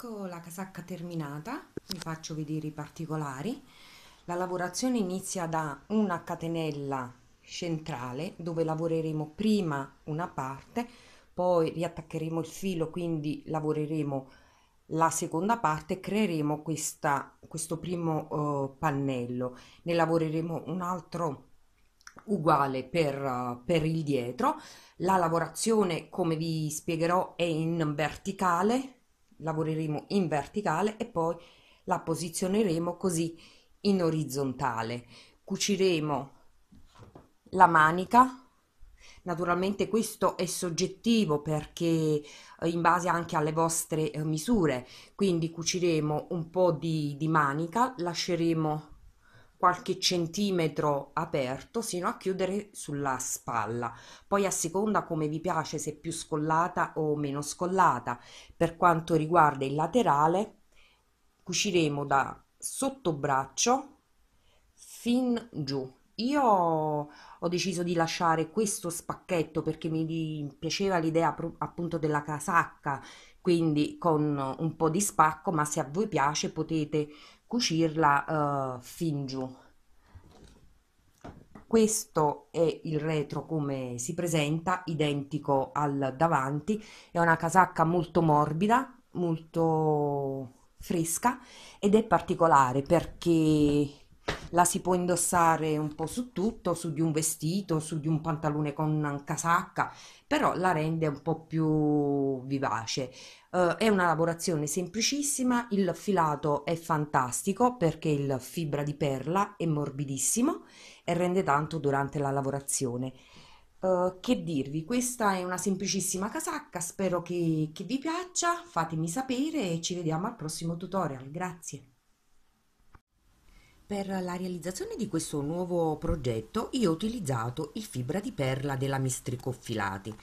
ecco la casacca terminata vi faccio vedere i particolari la lavorazione inizia da una catenella centrale dove lavoreremo prima una parte poi riattaccheremo il filo quindi lavoreremo la seconda parte creeremo questa, questo primo uh, pannello ne lavoreremo un altro uguale per, uh, per il dietro la lavorazione come vi spiegherò è in verticale lavoreremo in verticale e poi la posizioneremo così in orizzontale cuciremo la manica naturalmente questo è soggettivo perché eh, in base anche alle vostre eh, misure quindi cuciremo un po di, di manica lasceremo qualche centimetro aperto sino a chiudere sulla spalla. Poi a seconda come vi piace se più scollata o meno scollata. Per quanto riguarda il laterale cuciremo da sottobraccio fin giù. Io ho deciso di lasciare questo spacchetto perché mi piaceva l'idea appunto della casacca, quindi con un po' di spacco, ma se a voi piace potete cucirla eh, fin giù questo è il retro come si presenta identico al davanti è una casacca molto morbida molto fresca ed è particolare perché la si può indossare un po' su tutto, su di un vestito, su di un pantalone con casacca, però la rende un po' più vivace. Uh, è una lavorazione semplicissima, il filato è fantastico perché il fibra di perla è morbidissimo e rende tanto durante la lavorazione. Uh, che dirvi, questa è una semplicissima casacca, spero che, che vi piaccia, fatemi sapere e ci vediamo al prossimo tutorial, grazie. Per la realizzazione di questo nuovo progetto io ho utilizzato il fibra di perla della Mistrico Filati,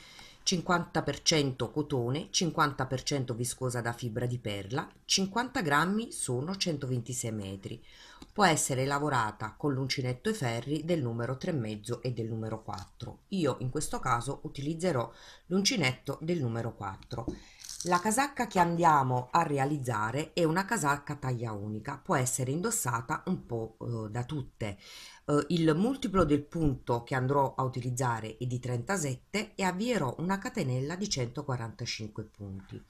50% cotone, 50% viscosa da fibra di perla, 50 grammi sono 126 metri. Può essere lavorata con l'uncinetto e ferri del numero 3,5 e del numero 4. Io in questo caso utilizzerò l'uncinetto del numero 4. La casacca che andiamo a realizzare è una casacca taglia unica, può essere indossata un po' eh, da tutte. Eh, il multiplo del punto che andrò a utilizzare è di 37 e avvierò una catenella di 145 punti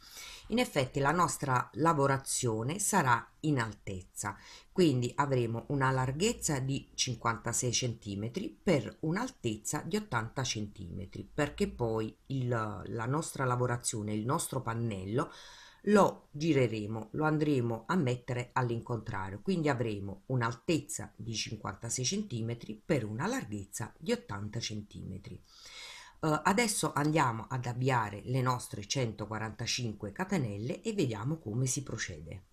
in effetti la nostra lavorazione sarà in altezza, quindi avremo una larghezza di 56 cm per un'altezza di 80 cm, perché poi il, la nostra lavorazione, il nostro pannello, lo gireremo, lo andremo a mettere all'incontrario, quindi avremo un'altezza di 56 cm per una larghezza di 80 cm. Uh, adesso andiamo ad avviare le nostre 145 catenelle e vediamo come si procede.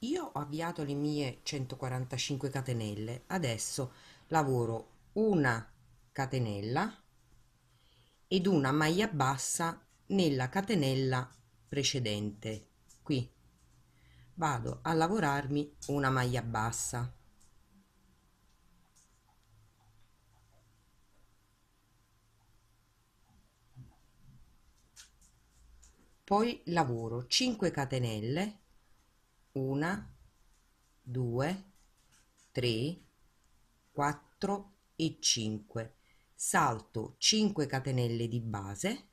Io ho avviato le mie 145 catenelle, adesso lavoro una catenella ed una maglia bassa nella catenella precedente qui vado a lavorarmi una maglia bassa poi lavoro 5 catenelle 1 2 3 4 e 5 salto 5 catenelle di base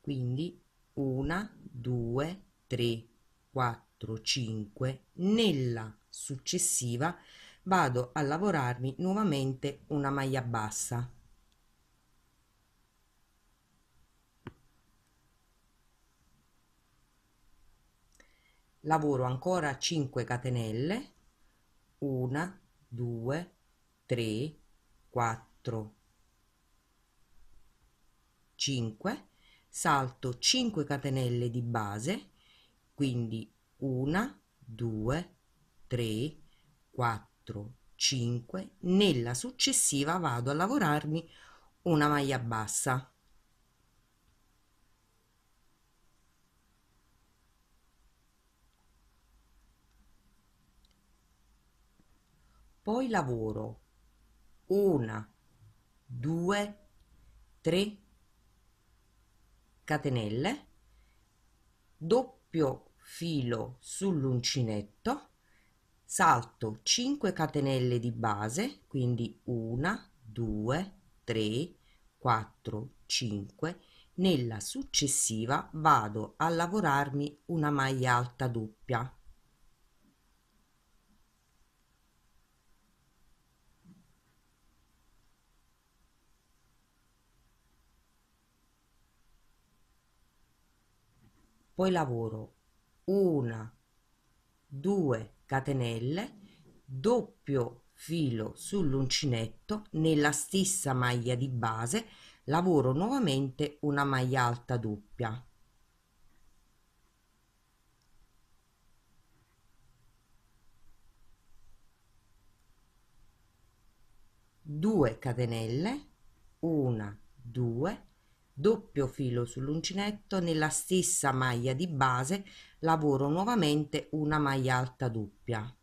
quindi 1 2 3 4 5 nella successiva vado a lavorarmi nuovamente una maglia bassa lavoro ancora 5 catenelle 1 2 3 4 5 salto 5 catenelle di base quindi 1 2 3 4 5 nella successiva vado a lavorarmi una maglia bassa poi lavoro, una, due, tre, catenelle, doppio filo sull'uncinetto, salto 5 catenelle di base, quindi una, due, tre, quattro, cinque, nella successiva vado a lavorarmi una maglia alta doppia poi lavoro una, due catenelle, doppio filo sull'uncinetto nella stessa maglia di base lavoro nuovamente una maglia alta doppia due catenelle una due doppio filo sull'uncinetto nella stessa maglia di base lavoro nuovamente una maglia alta doppia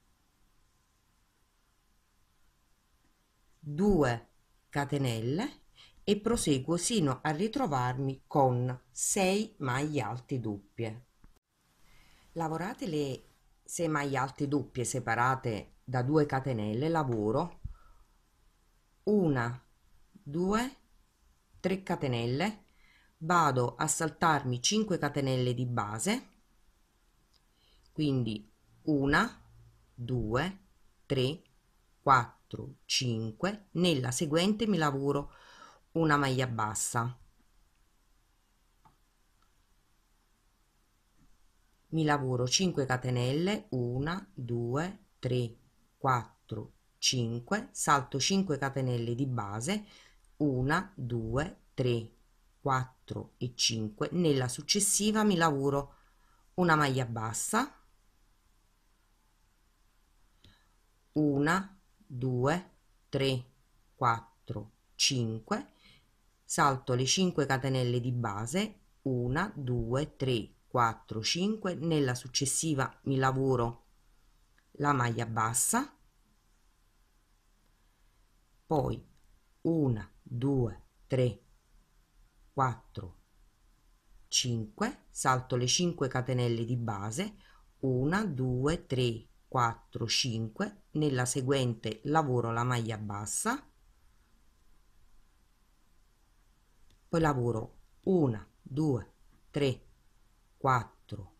2 catenelle e proseguo sino a ritrovarmi con 6 maglie alte doppie lavorate le 6 maglie alte doppie separate da 2 catenelle lavoro una, due, tre catenelle vado a saltarmi 5 catenelle di base quindi 1 2 3 4 5 nella seguente mi lavoro una maglia bassa mi lavoro 5 catenelle 1 2 3 4 5 salto 5 catenelle di base 1 2 3 4 e 5 nella successiva mi lavoro una maglia bassa una 2 3 4 5 salto le 5 catenelle di base 1 2 3 4 5 nella successiva mi lavoro la maglia bassa poi 1 2 3 4 5 salto le 5 catenelle di base 1 2 3 4 5 nella seguente lavoro la maglia bassa poi lavoro 1 2 3 4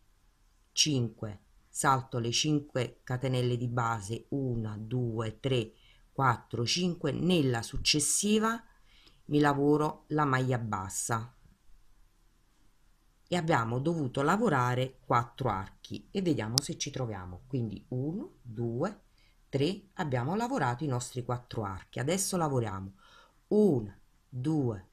5 salto le 5 catenelle di base 1 2 3 4 5 nella successiva mi lavoro la maglia bassa e abbiamo dovuto lavorare 4 archi e vediamo se ci troviamo quindi 1 2 3 abbiamo lavorato i nostri 4 archi adesso lavoriamo 1 2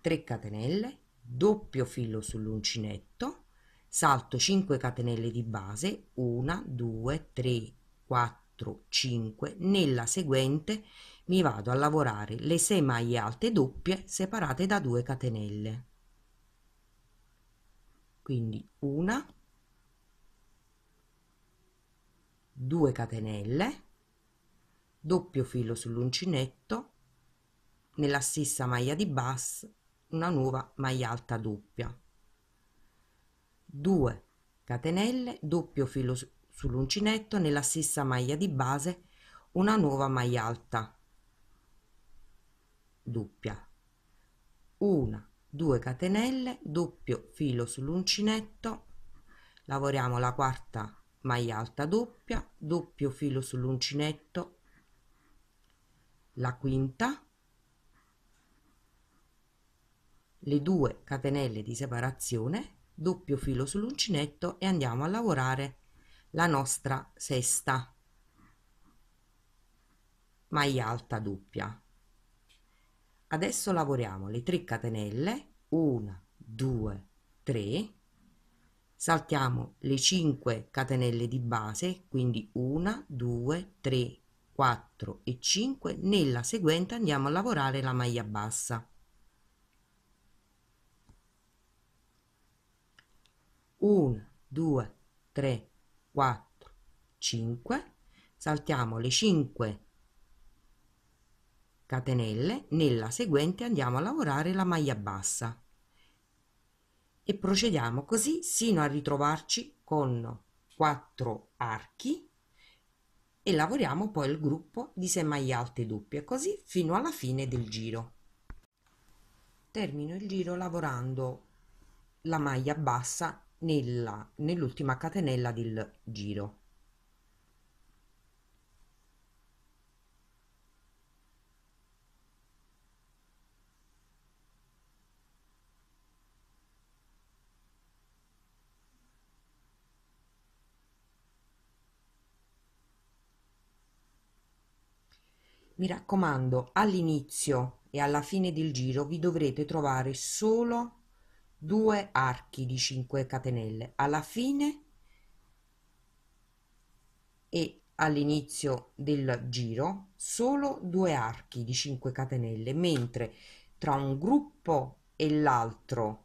3 catenelle doppio filo sull'uncinetto salto 5 catenelle di base 1 2 3 4 5 nella seguente mi vado a lavorare le 6 maglie alte doppie separate da 2 catenelle quindi una 2 catenelle doppio filo sull'uncinetto nella stessa maglia di basso una nuova maglia alta doppia 2 catenelle doppio filo sull'uncinetto nella stessa maglia di base una nuova maglia alta doppia 1 2 catenelle doppio filo sull'uncinetto lavoriamo la quarta maglia alta doppia doppio filo sull'uncinetto la quinta le due catenelle di separazione doppio filo sull'uncinetto e andiamo a lavorare la nostra sesta maglia alta doppia adesso lavoriamo le 3 catenelle 1 2 3 saltiamo le 5 catenelle di base quindi 1 2 3 4 e 5 nella seguente andiamo a lavorare la maglia bassa 1 2 3 4 5 saltiamo le 5 catenelle nella seguente andiamo a lavorare la maglia bassa e procediamo così sino a ritrovarci con 4 archi e lavoriamo poi il gruppo di 6 maglie alte doppie così fino alla fine del giro termino il giro lavorando la maglia bassa nell'ultima catenella del giro Mi raccomando, all'inizio e alla fine del giro vi dovrete trovare solo due archi di 5 catenelle, alla fine e all'inizio del giro solo due archi di 5 catenelle, mentre tra un gruppo e l'altro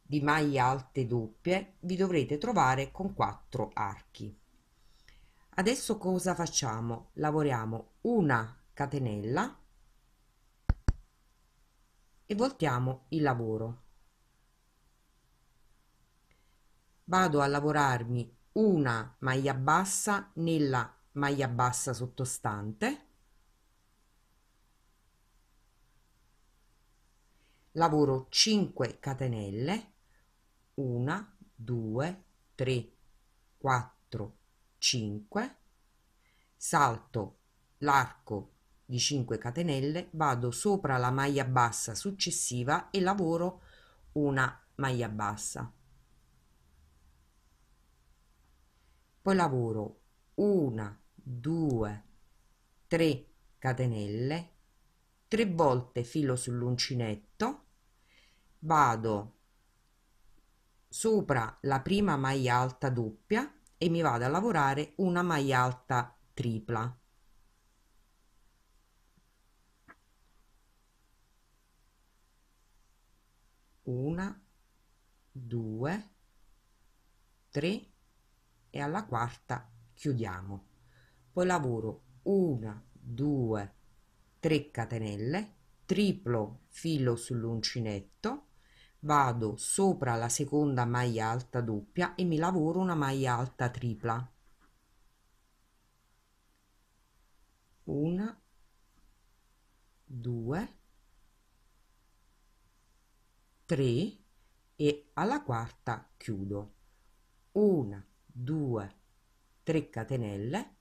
di maglie alte doppie vi dovrete trovare con quattro archi adesso cosa facciamo lavoriamo una catenella e voltiamo il lavoro vado a lavorarmi una maglia bassa nella maglia bassa sottostante lavoro 5 catenelle 1 2 3 4 5 salto l'arco di 5 catenelle vado sopra la maglia bassa successiva e lavoro una maglia bassa poi lavoro una due tre catenelle tre volte filo sull'uncinetto vado sopra la prima maglia alta doppia e mi vado a lavorare una maglia alta tripla una due tre e alla quarta chiudiamo poi lavoro una due 3 catenelle triplo filo sull'uncinetto vado sopra la seconda maglia alta doppia e mi lavoro una maglia alta tripla una due tre e alla quarta chiudo una due tre catenelle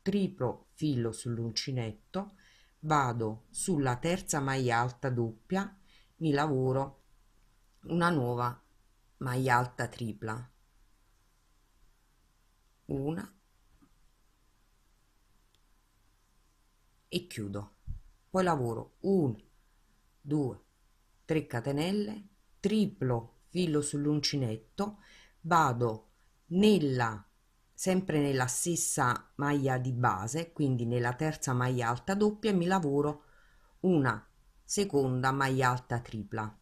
triplo filo sull'uncinetto vado sulla terza maglia alta doppia mi lavoro una nuova maglia alta tripla una e chiudo poi lavoro 1 2 3 catenelle triplo filo sull'uncinetto vado nella sempre nella stessa maglia di base quindi nella terza maglia alta doppia e mi lavoro una seconda maglia alta tripla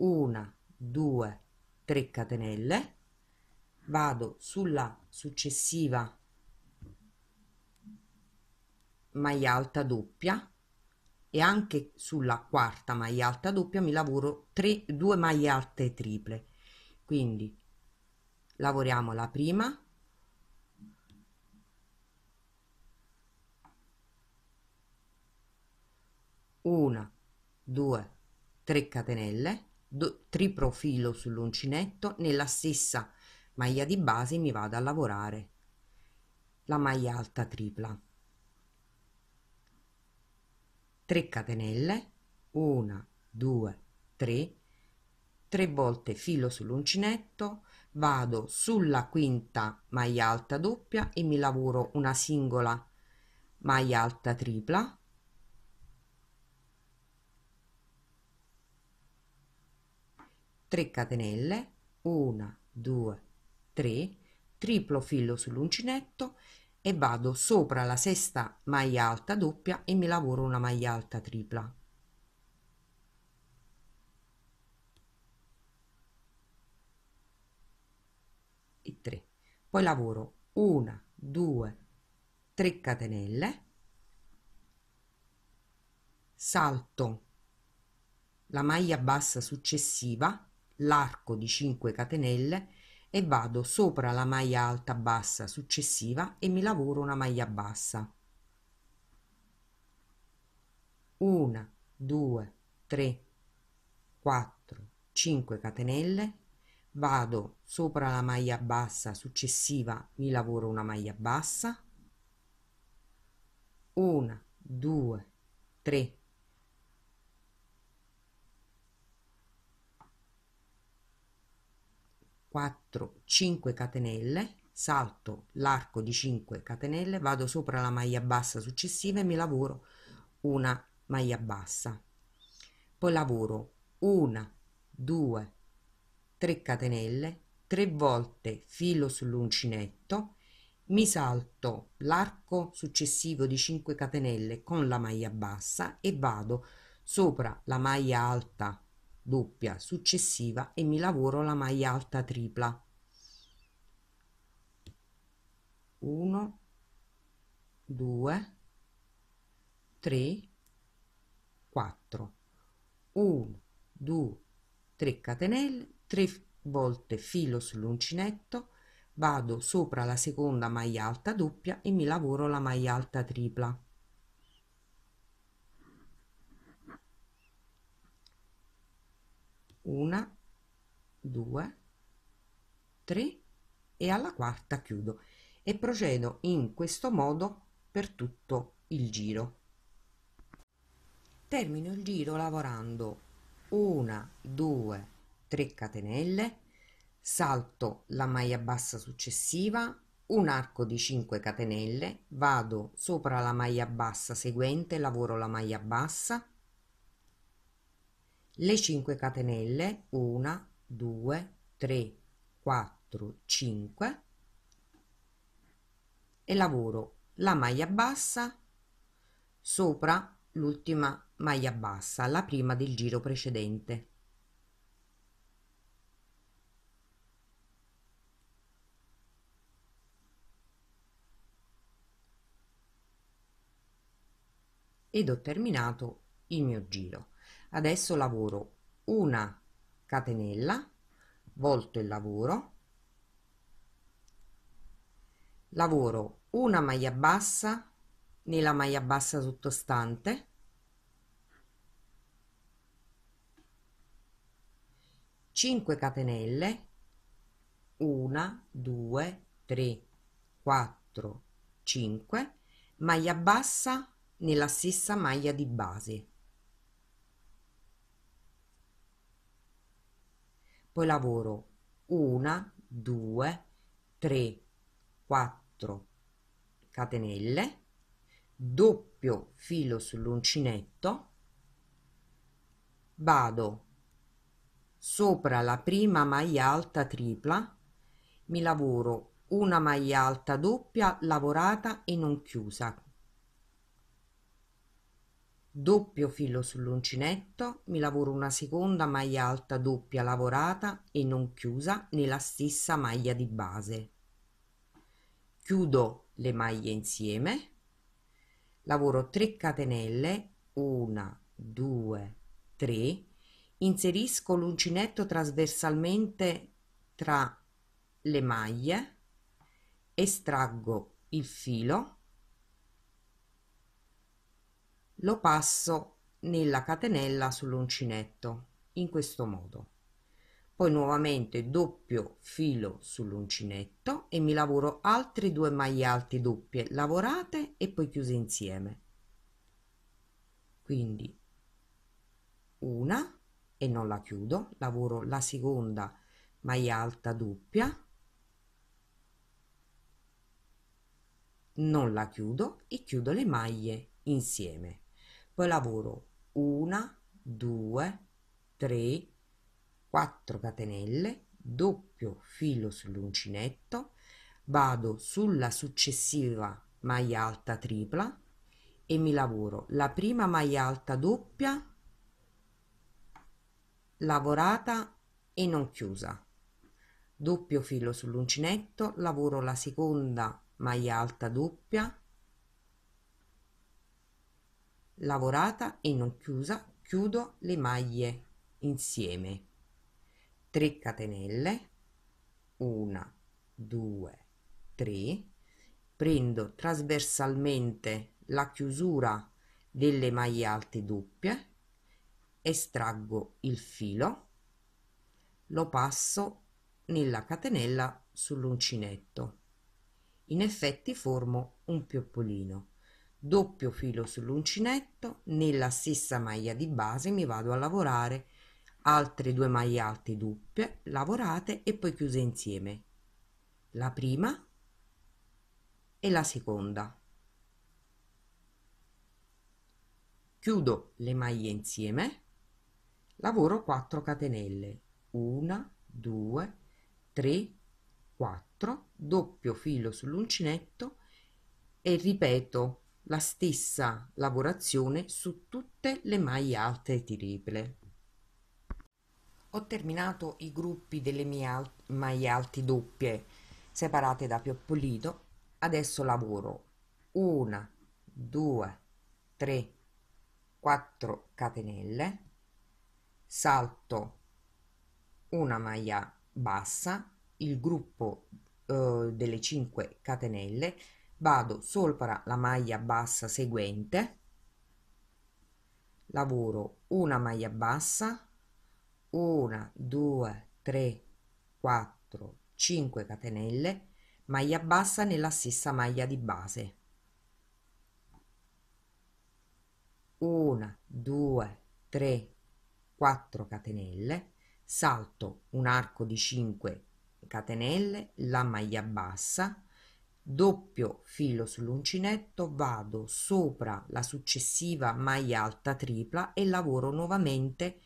una due tre catenelle vado sulla successiva maglia alta doppia e anche sulla quarta maglia alta doppia mi lavoro 3 2 maglie alte triple quindi lavoriamo la prima una due 3 catenelle do, triprofilo sull'uncinetto nella stessa maglia di base mi vado a lavorare la maglia alta tripla 3 catenelle 1 2 3 3 volte filo sull'uncinetto vado sulla quinta maglia alta doppia e mi lavoro una singola maglia alta tripla 3 catenelle 1 2 3 triplo filo sull'uncinetto e vado sopra la sesta maglia alta doppia e mi lavoro una maglia alta tripla e 3 poi lavoro 1 2 3 catenelle salto la maglia bassa successiva l'arco di 5 catenelle e vado sopra la maglia alta bassa successiva e mi lavoro una maglia bassa 1 2 3 4 5 catenelle vado sopra la maglia bassa successiva mi lavoro una maglia bassa 1 2 3 4 5 catenelle salto l'arco di 5 catenelle vado sopra la maglia bassa successiva e mi lavoro una maglia bassa poi lavoro una 2 3 catenelle 3 volte filo sull'uncinetto mi salto l'arco successivo di 5 catenelle con la maglia bassa e vado sopra la maglia alta doppia successiva e mi lavoro la maglia alta tripla 1 2 3 4 1 2 3 catenelle 3 volte filo sull'uncinetto vado sopra la seconda maglia alta doppia e mi lavoro la maglia alta tripla una, due, tre e alla quarta chiudo e procedo in questo modo per tutto il giro. Termino il giro lavorando una, due, tre catenelle, salto la maglia bassa successiva, un arco di 5 catenelle, vado sopra la maglia bassa seguente, lavoro la maglia bassa, le 5 catenelle 1 2 3 4 5 e lavoro la maglia bassa sopra l'ultima maglia bassa la prima del giro precedente ed ho terminato il mio giro adesso lavoro una catenella volto il lavoro lavoro una maglia bassa nella maglia bassa sottostante cinque catenelle una, due, tre, quattro, cinque. maglia bassa nella stessa maglia di base poi lavoro una, due, tre, quattro catenelle, doppio filo sull'uncinetto, vado sopra la prima maglia alta tripla, mi lavoro una maglia alta doppia lavorata e non chiusa Doppio filo sull'uncinetto, mi lavoro una seconda maglia alta doppia lavorata e non chiusa nella stessa maglia di base. Chiudo le maglie insieme, lavoro 3 catenelle, 1, 2, 3, inserisco l'uncinetto trasversalmente tra le maglie, estraggo il filo lo passo nella catenella sull'uncinetto in questo modo poi nuovamente doppio filo sull'uncinetto e mi lavoro altri due maglie alte doppie lavorate e poi chiuse insieme quindi una e non la chiudo lavoro la seconda maglia alta doppia non la chiudo e chiudo le maglie insieme poi lavoro una, due, tre, quattro catenelle, doppio filo sull'uncinetto, vado sulla successiva maglia alta tripla e mi lavoro la prima maglia alta doppia lavorata e non chiusa doppio filo sull'uncinetto lavoro la seconda maglia alta doppia lavorata e non chiusa chiudo le maglie insieme 3 catenelle 1 2 3 prendo trasversalmente la chiusura delle maglie alte doppie estraggo il filo lo passo nella catenella sull'uncinetto in effetti formo un pioppolino doppio filo sull'uncinetto nella stessa maglia di base mi vado a lavorare altre due maglie alte doppie lavorate e poi chiuse insieme la prima e la seconda chiudo le maglie insieme lavoro 4 catenelle 1 2 3 4 doppio filo sull'uncinetto e ripeto la stessa lavorazione su tutte le maglie alte triple. Ho terminato i gruppi delle mie al- maglie alte doppie separate da Pioppolito, adesso lavoro una, due, tre, quattro catenelle, salto una maglia bassa, il gruppo eh, delle 5 catenelle, vado sopra la maglia bassa seguente lavoro una maglia bassa 1 2 3 4 5 catenelle maglia bassa nella stessa maglia di base 1 2 3 4 catenelle salto un arco di 5 catenelle la maglia bassa doppio filo sull'uncinetto vado sopra la successiva maglia alta tripla e lavoro nuovamente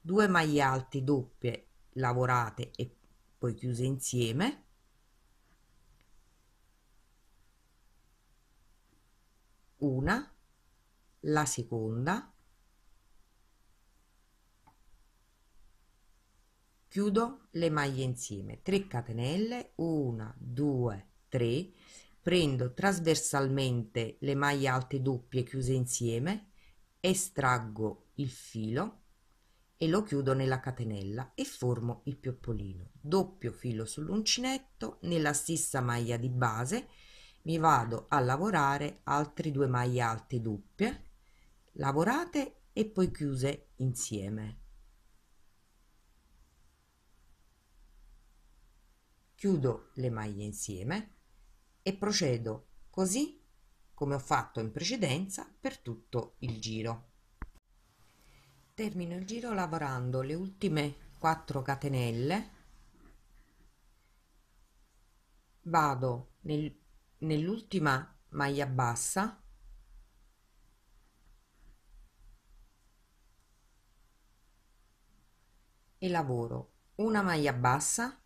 due maglie alte doppie lavorate e poi chiuse insieme una la seconda chiudo le maglie insieme 3 catenelle 1 2 3 prendo trasversalmente le maglie alte doppie chiuse insieme estraggo il filo e lo chiudo nella catenella e formo il pioppolino doppio filo sull'uncinetto nella stessa maglia di base mi vado a lavorare altre due maglie alte doppie lavorate e poi chiuse insieme chiudo le maglie insieme e procedo così come ho fatto in precedenza per tutto il giro. Termino il giro lavorando le ultime 4 catenelle, vado nel, nell'ultima maglia bassa, e lavoro una maglia bassa,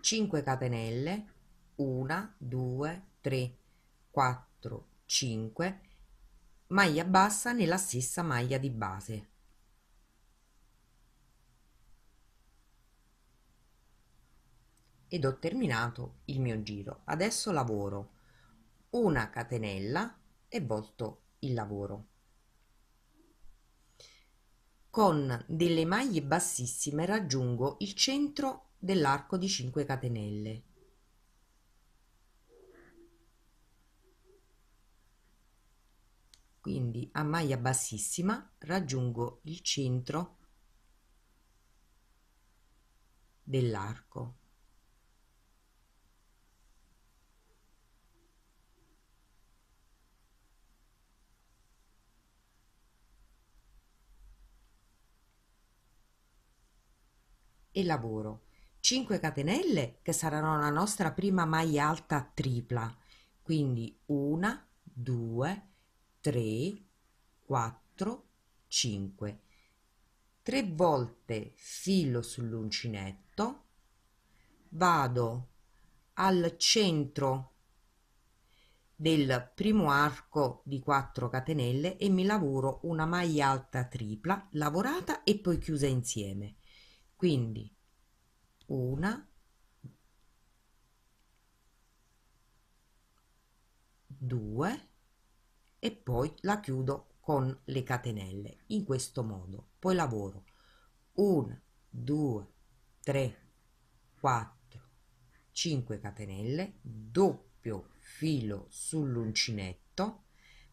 5 catenelle, una, due, tre, quattro, cinque maglia bassa nella stessa maglia di base. Ed ho terminato il mio giro. Adesso lavoro una catenella e volto il lavoro. Con delle maglie bassissime raggiungo il centro dell'arco di 5 catenelle. Quindi a maglia bassissima raggiungo il centro dell'arco. E lavoro 5 catenelle che saranno la nostra prima maglia alta tripla quindi una due 3, 4, 5. Tre volte filo sull'uncinetto, vado al centro del primo arco di 4 catenelle e mi lavoro una maglia alta tripla lavorata e poi chiusa insieme quindi una due e poi la chiudo con le catenelle in questo modo poi lavoro 1 2 3 4 5 catenelle doppio filo sull'uncinetto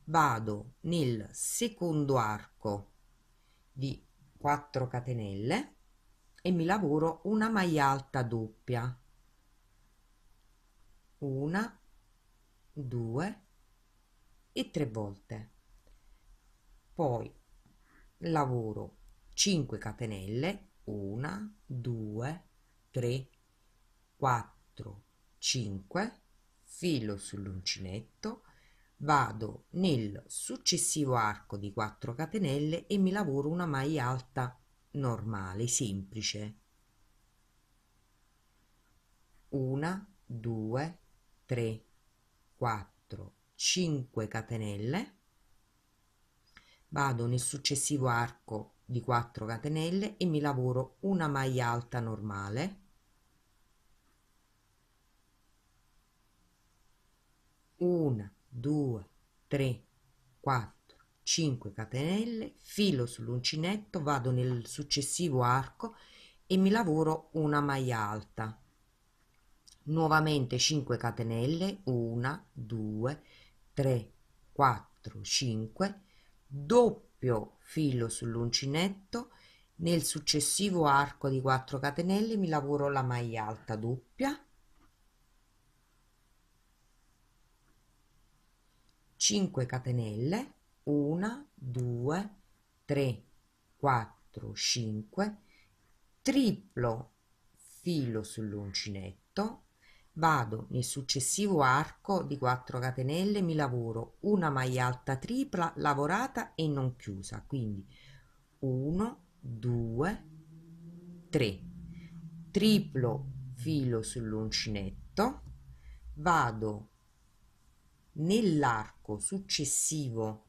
vado nel secondo arco di 4 catenelle e mi lavoro una maglia alta doppia una due e tre volte poi lavoro 5 catenelle 1 2 3 4 5 filo sull'uncinetto vado nel successivo arco di 4 catenelle e mi lavoro una maglia alta normale semplice 1 2 3 4 5 catenelle vado nel successivo arco di 4 catenelle e mi lavoro una maglia alta normale una due tre quattro cinque catenelle filo sull'uncinetto vado nel successivo arco e mi lavoro una maglia alta nuovamente 5 catenelle 1 2 3, 4, 5, doppio filo sull'uncinetto, nel successivo arco di 4 catenelle mi lavoro la maglia alta doppia, 5 catenelle, 1, 2, 3, 4, 5, triplo filo sull'uncinetto, Vado nel successivo arco di 4 catenelle mi lavoro una maglia alta tripla lavorata e non chiusa quindi 1 2 3 triplo filo sull'uncinetto vado nell'arco successivo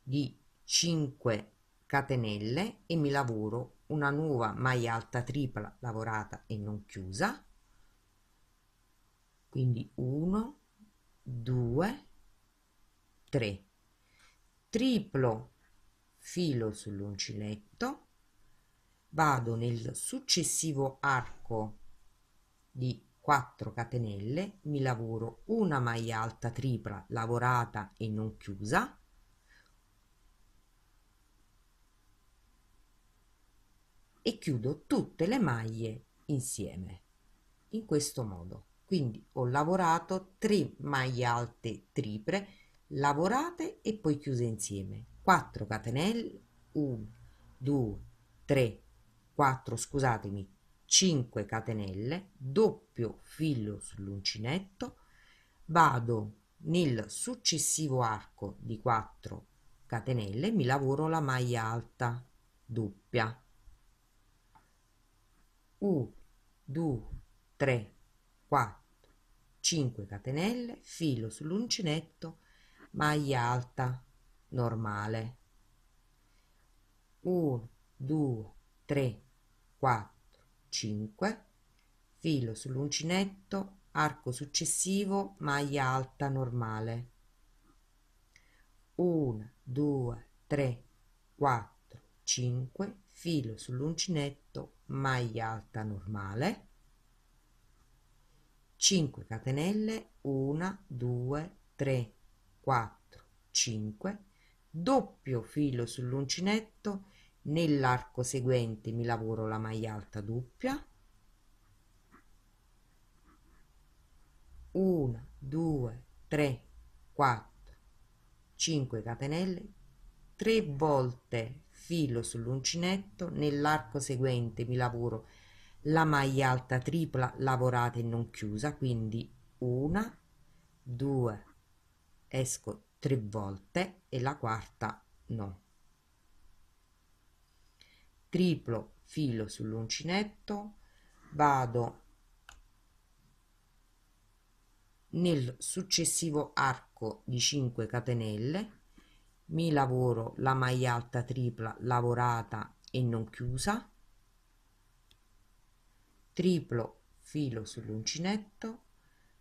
di 5 catenelle e mi lavoro una nuova maglia alta tripla lavorata e non chiusa quindi 1 2 3 triplo filo sull'uncinetto vado nel successivo arco di 4 catenelle mi lavoro una maglia alta tripla lavorata e non chiusa e chiudo tutte le maglie insieme in questo modo quindi ho lavorato 3 maglie alte triple lavorate e poi chiuse insieme 4 catenelle 1 2 3 4 scusatemi 5 catenelle doppio filo sull'uncinetto vado nel successivo arco di 4 catenelle mi lavoro la maglia alta doppia 1 2 3 4 5 catenelle filo sull'uncinetto maglia alta normale 1 2 3 4 5 filo sull'uncinetto arco successivo maglia alta normale 1 2 3 4 5 filo sull'uncinetto maglia alta normale 5 catenelle 1 2 3 4 5 doppio filo sull'uncinetto nell'arco seguente mi lavoro la maglia alta doppia 1 2 3 4 5 catenelle 3 volte filo sull'uncinetto, nell'arco seguente mi lavoro la maglia alta tripla lavorata e non chiusa, quindi una, due, esco tre volte e la quarta no. Triplo filo sull'uncinetto, vado nel successivo arco di 5 catenelle mi lavoro la maglia alta tripla lavorata e non chiusa triplo filo sull'uncinetto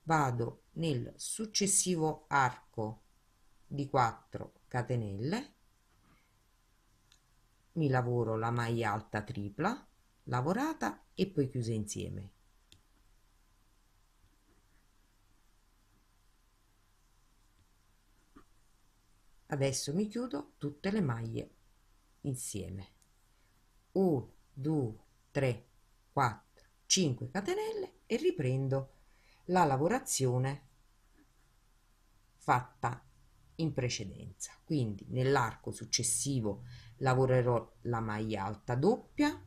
vado nel successivo arco di 4 catenelle mi lavoro la maglia alta tripla lavorata e poi chiusa insieme adesso mi chiudo tutte le maglie insieme 1 2 3 4 5 catenelle e riprendo la lavorazione fatta in precedenza quindi nell'arco successivo lavorerò la maglia alta doppia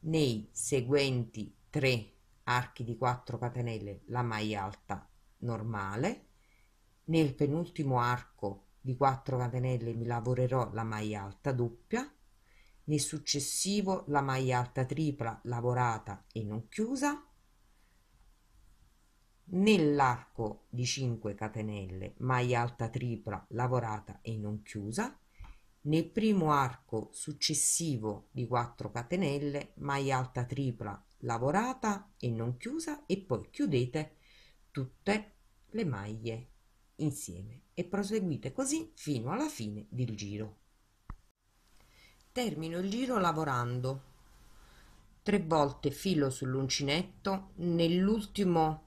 nei seguenti tre archi di 4 catenelle la maglia alta normale nel penultimo arco di 4 catenelle mi lavorerò la maglia alta doppia nel successivo la maglia alta tripla lavorata e non chiusa nell'arco di 5 catenelle maglia alta tripla lavorata e non chiusa nel primo arco successivo di 4 catenelle maglia alta tripla lavorata e non chiusa e poi chiudete tutte le maglie insieme e proseguite così fino alla fine del giro. Termino il giro lavorando 3 volte filo sull'uncinetto nell'ultimo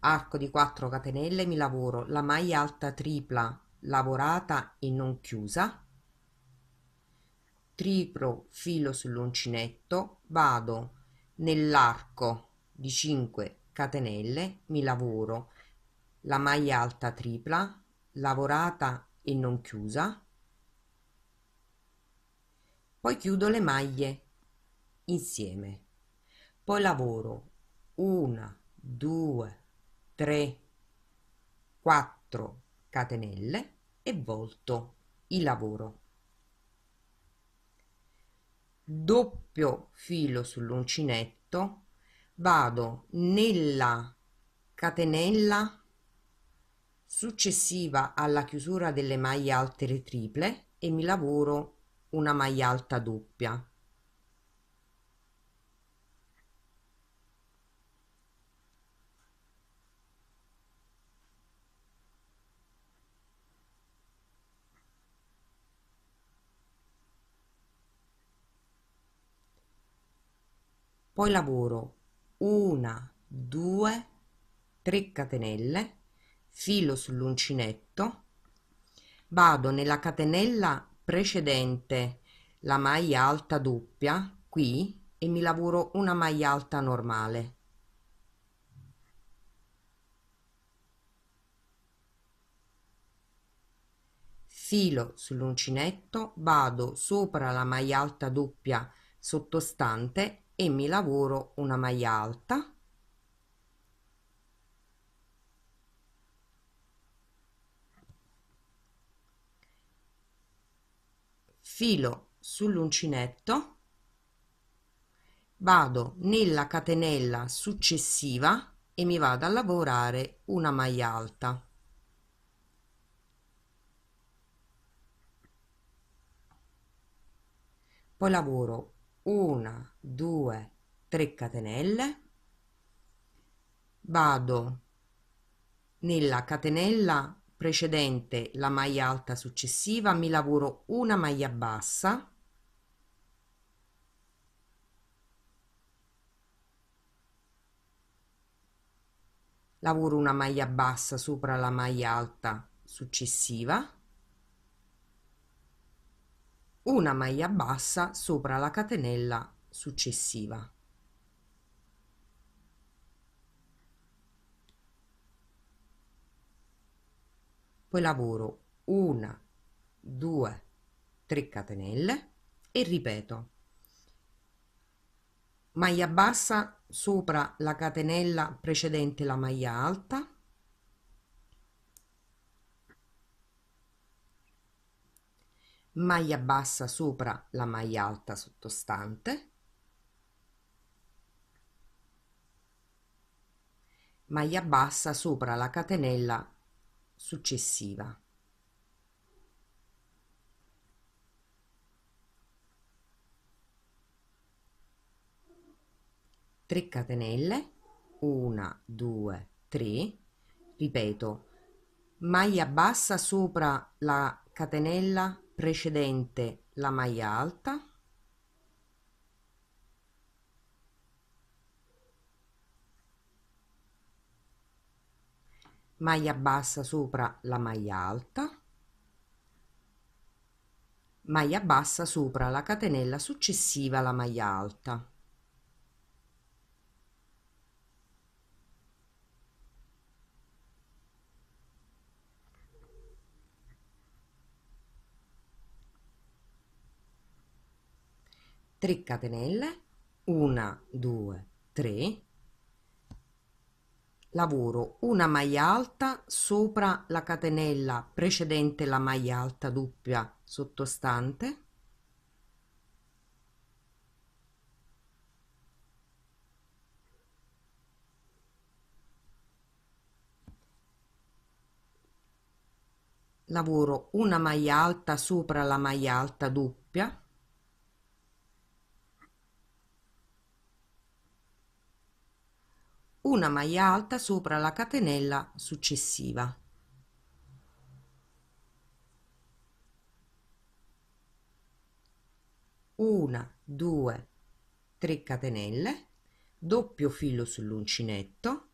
arco di 4 catenelle mi lavoro la maglia alta tripla lavorata e non chiusa triplo filo sull'uncinetto vado nell'arco di 5 catenelle mi lavoro la maglia alta tripla, lavorata e non chiusa, poi chiudo le maglie insieme, poi lavoro una, due, tre, quattro catenelle e volto il lavoro. Doppio filo sull'uncinetto, vado nella catenella successiva alla chiusura delle maglie alte le triple e mi lavoro una maglia alta doppia poi lavoro una due 3 catenelle filo sull'uncinetto vado nella catenella precedente la maglia alta doppia qui e mi lavoro una maglia alta normale filo sull'uncinetto vado sopra la maglia alta doppia sottostante e mi lavoro una maglia alta filo sull'uncinetto vado nella catenella successiva e mi vado a lavorare una maglia alta poi lavoro una due tre catenelle vado nella catenella precedente la maglia alta successiva mi lavoro una maglia bassa lavoro una maglia bassa sopra la maglia alta successiva una maglia bassa sopra la catenella successiva poi lavoro una, due, tre catenelle e ripeto maglia bassa sopra la catenella precedente la maglia alta maglia bassa sopra la maglia alta sottostante maglia bassa sopra la catenella successiva. Tre catenelle, una, due, tre, ripeto, maglia bassa sopra la catenella precedente la maglia alta maglia bassa sopra la maglia alta, maglia bassa sopra la catenella successiva alla maglia alta. Tre catenelle, una, due, tre, lavoro una maglia alta sopra la catenella precedente la maglia alta doppia sottostante lavoro una maglia alta sopra la maglia alta doppia una maglia alta sopra la catenella successiva una due tre catenelle doppio filo sull'uncinetto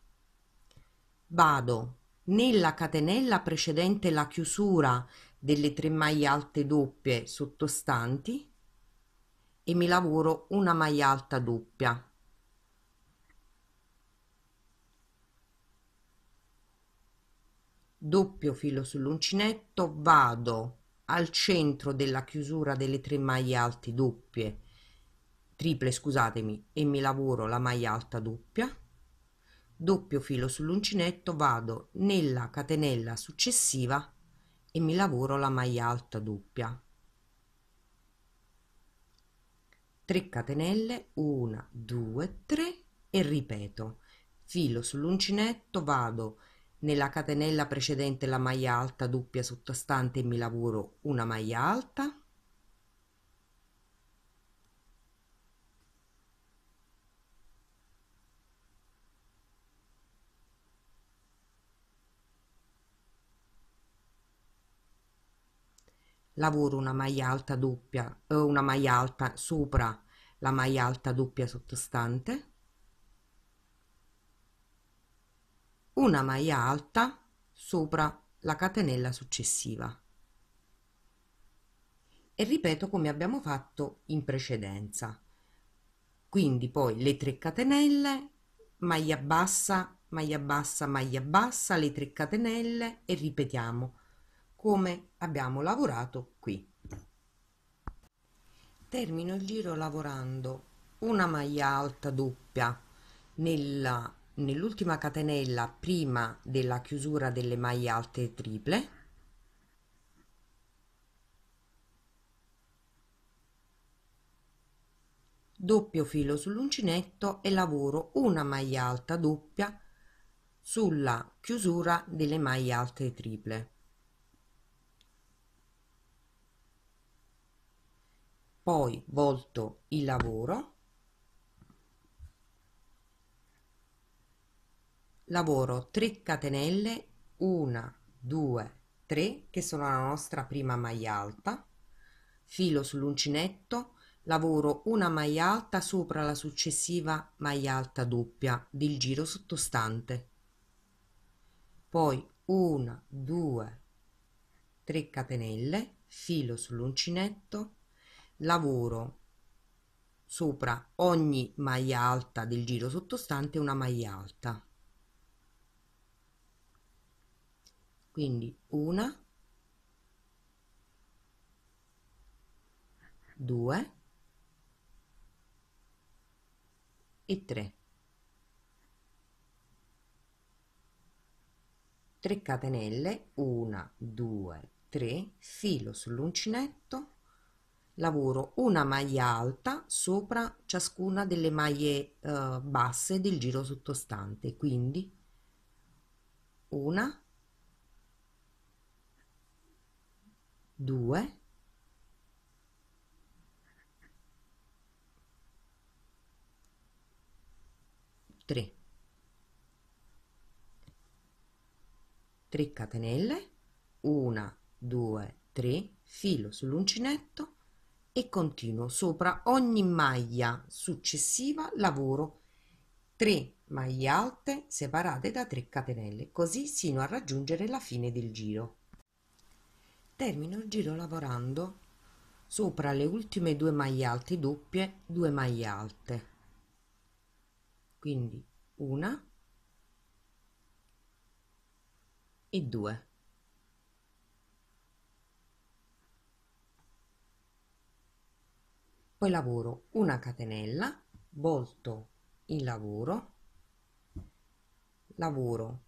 vado nella catenella precedente la chiusura delle tre maglie alte doppie sottostanti e mi lavoro una maglia alta doppia doppio filo sull'uncinetto vado al centro della chiusura delle tre maglie alte doppie triple scusatemi e mi lavoro la maglia alta doppia doppio filo sull'uncinetto vado nella catenella successiva e mi lavoro la maglia alta doppia 3 catenelle 1 2 3 e ripeto filo sull'uncinetto vado nella catenella precedente la maglia alta doppia sottostante e mi lavoro una maglia alta. lavoro una maglia alta doppia eh, una maglia alta sopra la maglia alta doppia sottostante una maglia alta sopra la catenella successiva e ripeto come abbiamo fatto in precedenza quindi poi le 3 catenelle maglia bassa maglia bassa maglia bassa le 3 catenelle e ripetiamo come abbiamo lavorato qui termino il giro lavorando una maglia alta doppia nella nell'ultima catenella prima della chiusura delle maglie alte triple doppio filo sull'uncinetto e lavoro una maglia alta doppia sulla chiusura delle maglie alte triple poi volto il lavoro lavoro 3 catenelle 1 2 3 che sono la nostra prima maglia alta filo sull'uncinetto lavoro una maglia alta sopra la successiva maglia alta doppia del giro sottostante poi 1 2 3 catenelle filo sull'uncinetto lavoro sopra ogni maglia alta del giro sottostante una maglia alta quindi una, due e tre. Tre catenelle una, due, tre, filo sull'uncinetto lavoro una maglia alta sopra ciascuna delle maglie eh, basse del giro sottostante quindi una due tre 3 catenelle 1 2 3 filo sull'uncinetto e continuo sopra ogni maglia successiva lavoro 3 maglie alte separate da 3 catenelle così sino a raggiungere la fine del giro Termino il giro lavorando sopra le ultime due maglie alte doppie, due maglie alte. Quindi una e due. Poi lavoro una catenella, volto il lavoro, lavoro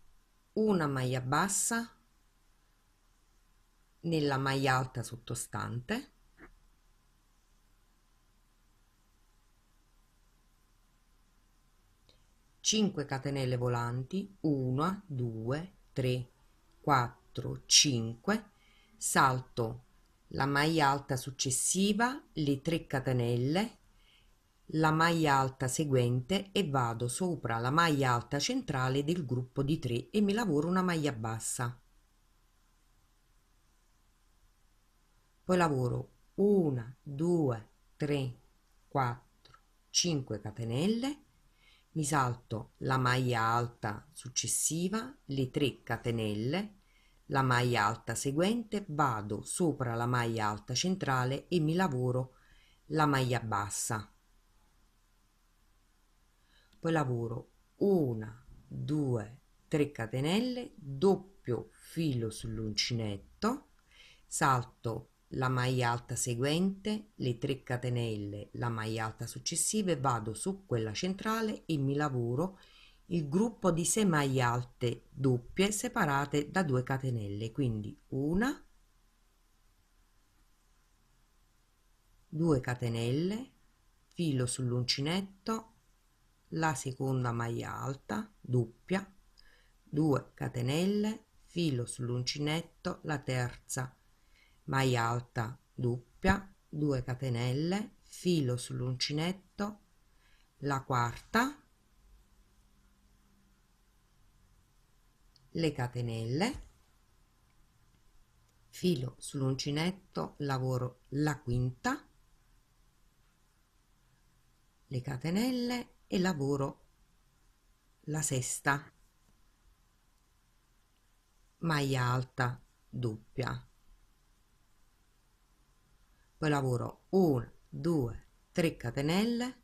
una maglia bassa nella maglia alta sottostante Cinque catenelle volanti 1 2 3 4 5 salto la maglia alta successiva le 3 catenelle la maglia alta seguente e vado sopra la maglia alta centrale del gruppo di 3 e mi lavoro una maglia bassa poi lavoro una, due, tre, quattro, cinque catenelle mi salto la maglia alta successiva le 3 catenelle la maglia alta seguente vado sopra la maglia alta centrale e mi lavoro la maglia bassa poi lavoro una, due, 3 catenelle doppio filo sull'uncinetto salto la maglia alta seguente, le 3 catenelle, la maialta successiva e vado su quella centrale e mi lavoro il gruppo di 6 maglie alte doppie separate da 2 catenelle, quindi una, 2 catenelle, filo sull'uncinetto, la seconda maglia alta doppia, 2 catenelle, filo sull'uncinetto, la terza maglia maglia alta doppia 2 catenelle filo sull'uncinetto la quarta le catenelle filo sull'uncinetto lavoro la quinta le catenelle e lavoro la sesta maglia alta doppia poi lavoro 1 2 3 catenelle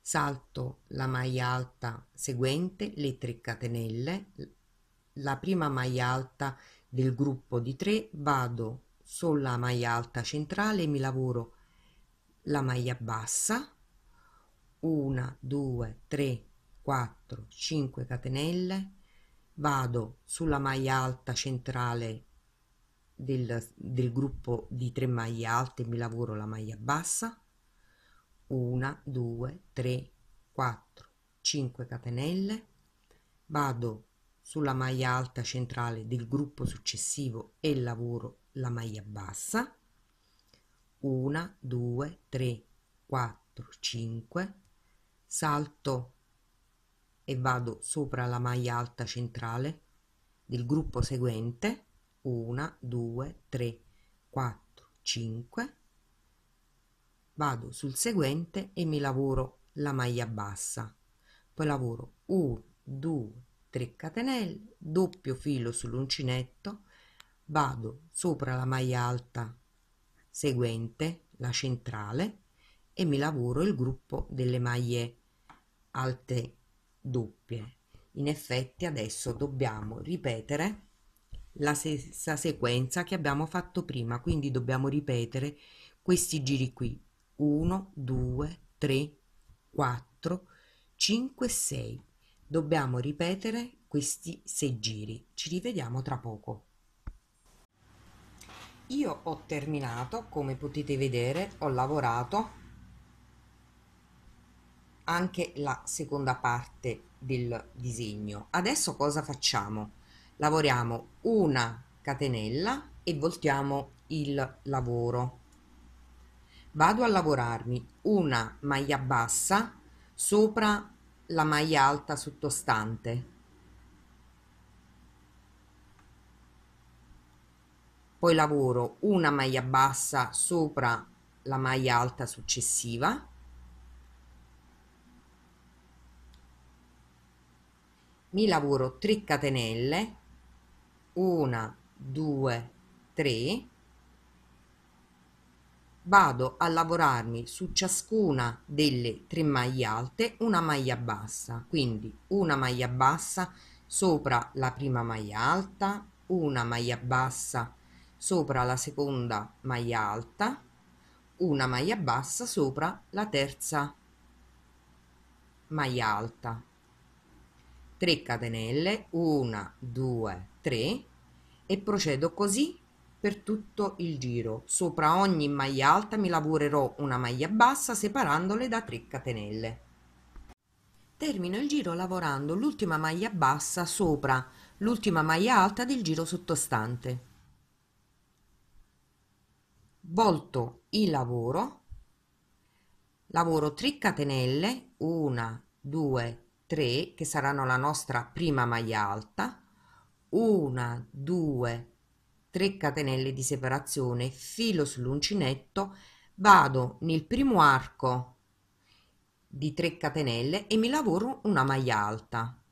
salto la maglia alta seguente le 3 catenelle la prima maglia alta del gruppo di 3 vado sulla maglia alta centrale mi lavoro la maglia bassa 1 2 3 4 5 catenelle vado sulla maglia alta centrale del, del gruppo di tre maglie alte mi lavoro la maglia bassa 1 2 3 4 5 catenelle vado sulla maglia alta centrale del gruppo successivo e lavoro la maglia bassa 1 2 3 4 5 salto e vado sopra la maglia alta centrale del gruppo seguente una, due, tre, quattro, cinque, vado sul seguente e mi lavoro la maglia bassa, poi lavoro 1, 2, 3 catenelle, doppio filo sull'uncinetto, vado sopra la maglia alta seguente, la centrale, e mi lavoro il gruppo delle maglie alte doppie. In effetti adesso dobbiamo ripetere la stessa sequenza che abbiamo fatto prima, quindi dobbiamo ripetere questi giri qui. 1, 2, 3, 4, 5, 6. Dobbiamo ripetere questi sei giri. Ci rivediamo tra poco. Io ho terminato, come potete vedere, ho lavorato anche la seconda parte del disegno. Adesso cosa facciamo? lavoriamo una catenella e voltiamo il lavoro vado a lavorarmi una maglia bassa sopra la maglia alta sottostante poi lavoro una maglia bassa sopra la maglia alta successiva mi lavoro 3 catenelle una, due, tre, vado a lavorarmi su ciascuna delle tre maglie alte una maglia bassa, quindi una maglia bassa sopra la prima maglia alta, una maglia bassa sopra la seconda maglia alta, una maglia bassa sopra la terza maglia alta 3 catenelle 1 2 3 e procedo così per tutto il giro sopra ogni maglia alta mi lavorerò una maglia bassa separandole da 3 catenelle termino il giro lavorando l'ultima maglia bassa sopra l'ultima maglia alta del giro sottostante volto il lavoro lavoro 3 catenelle 1 2 3 3 che saranno la nostra prima maglia alta, una, due, tre catenelle di separazione, filo sull'uncinetto, vado nel primo arco di 3 catenelle e mi lavoro una maglia alta.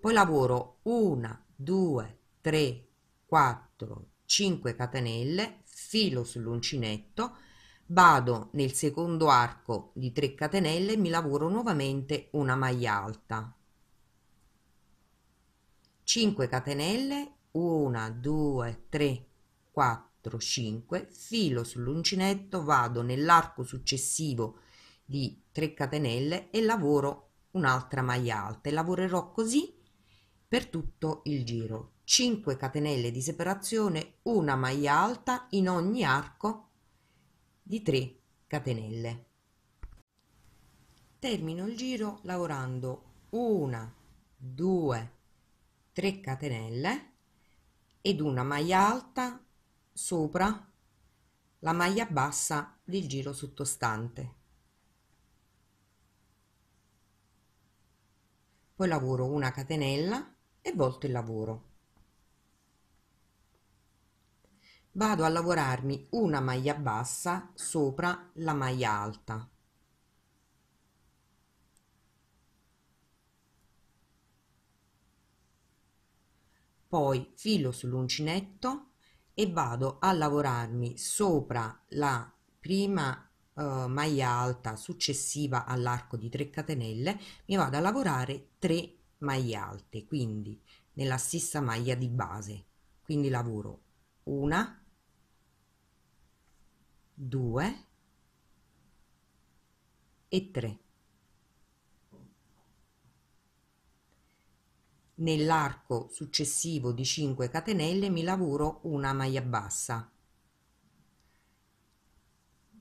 Poi lavoro una, due, tre, quattro, 5 catenelle, filo sull'uncinetto, Vado nel secondo arco di 3 catenelle e mi lavoro nuovamente una maglia alta. 5 catenelle 1 2 3 4 5 filo sull'uncinetto vado nell'arco successivo di 3 catenelle e lavoro un'altra maglia alta e lavorerò così per tutto il giro 5 catenelle di separazione una maglia alta in ogni arco di 3 catenelle. Termino il giro lavorando una, due, 3 catenelle ed una maglia alta sopra la maglia bassa del giro sottostante. Poi lavoro una catenella e volto il lavoro. vado a lavorarmi una maglia bassa sopra la maglia alta poi filo sull'uncinetto e vado a lavorarmi sopra la prima eh, maglia alta successiva all'arco di 3 catenelle mi vado a lavorare 3 maglie alte quindi nella stessa maglia di base quindi lavoro una 2 e 3. Nell'arco successivo di 5 catenelle mi lavoro una maglia bassa.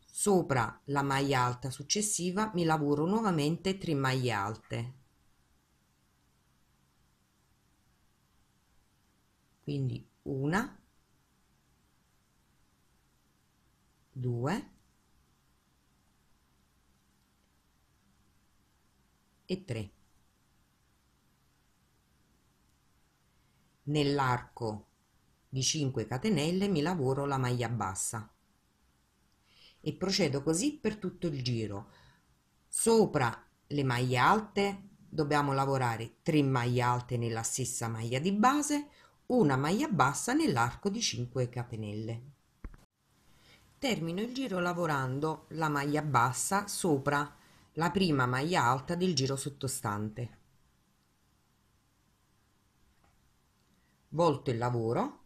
Sopra la maglia alta successiva mi lavoro nuovamente 3 maglie alte. Quindi una due e 3 Nell'arco di 5 catenelle mi lavoro la maglia bassa e procedo così per tutto il giro. Sopra le maglie alte dobbiamo lavorare 3 maglie alte nella stessa maglia di base, una maglia bassa nell'arco di 5 catenelle. Termino il giro lavorando la maglia bassa sopra la prima maglia alta del giro sottostante. Volto il lavoro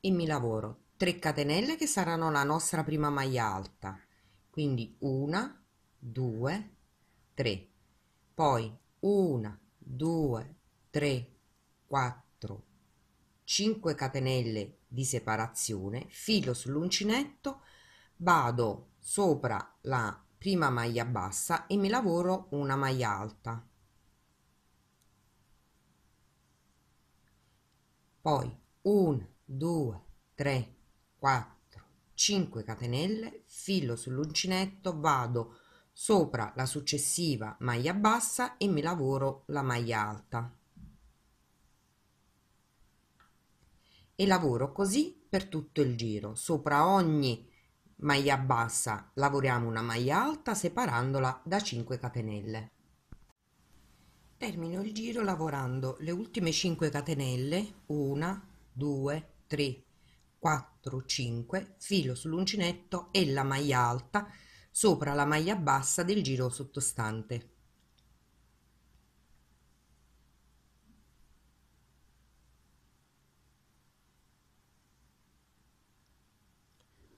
e mi lavoro 3 catenelle che saranno la nostra prima maglia alta. Quindi una due tre Poi una due tre quattro 5 catenelle di separazione filo sull'uncinetto vado sopra la prima maglia bassa e mi lavoro una maglia alta poi 1 2 3 4 5 catenelle filo sull'uncinetto vado sopra la successiva maglia bassa e mi lavoro la maglia alta e lavoro così per tutto il giro. Sopra ogni maglia bassa lavoriamo una maglia alta separandola da 5 catenelle. Termino il giro lavorando le ultime 5 catenelle, 1, 2, 3, 4, 5, filo sull'uncinetto e la maglia alta sopra la maglia bassa del giro sottostante.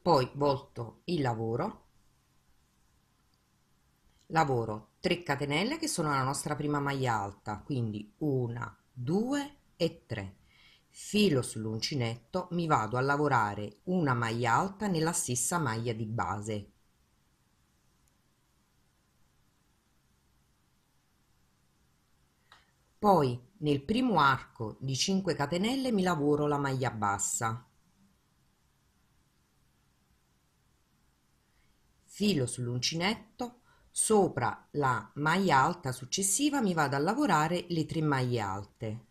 poi volto il lavoro lavoro 3 catenelle che sono la nostra prima maglia alta quindi una due e tre filo sull'uncinetto mi vado a lavorare una maglia alta nella stessa maglia di base poi nel primo arco di 5 catenelle mi lavoro la maglia bassa filo sull'uncinetto, sopra la maglia alta successiva mi vado a lavorare le tre maglie alte.